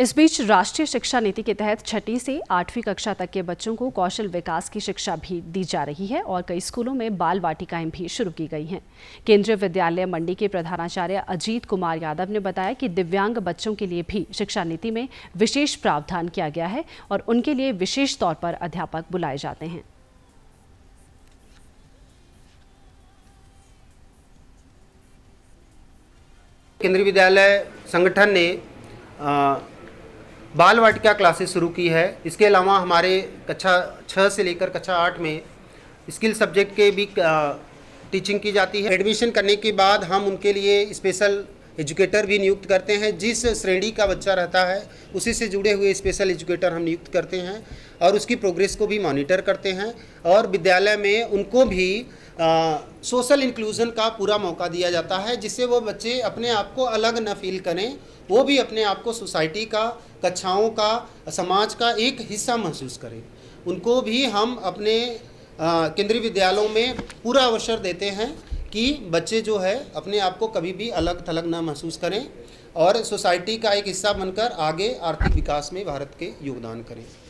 इस बीच राष्ट्रीय शिक्षा नीति के तहत छठी से आठवीं कक्षा तक के बच्चों को कौशल विकास की शिक्षा भी दी जा रही है और कई स्कूलों में बाल वाटिकाएं भी शुरू की गई हैं केंद्रीय विद्यालय मंडी के प्रधानाचार्य अजीत कुमार यादव ने बताया कि दिव्यांग बच्चों के लिए भी शिक्षा नीति में विशेष प्रावधान किया गया है और उनके लिए विशेष तौर पर अध्यापक बुलाए जाते हैं केंद्रीय विद्यालय संगठन ने बाल वाटिका क्लासेस शुरू की है इसके अलावा हमारे कक्षा छः से लेकर कक्षा आठ में स्किल सब्जेक्ट के भी टीचिंग की जाती है एडमिशन करने के बाद हम उनके लिए स्पेशल एजुकेटर भी नियुक्त करते हैं जिस श्रेणी का बच्चा रहता है उसी से जुड़े हुए स्पेशल एजुकेटर हम नियुक्त करते हैं और उसकी प्रोग्रेस को भी मॉनिटर करते हैं और विद्यालय में उनको भी सोशल इंक्लूज़न का पूरा मौका दिया जाता है जिससे वो बच्चे अपने आप को अलग न फील करें वो भी अपने आप को सोसाइटी का कक्षाओं का समाज का एक हिस्सा महसूस करें उनको भी हम अपने केंद्रीय विद्यालयों में पूरा अवसर देते हैं कि बच्चे जो है अपने आप को कभी भी अलग थलग ना महसूस करें और सोसाइटी का एक हिस्सा बनकर आगे आर्थिक विकास में भारत के योगदान करें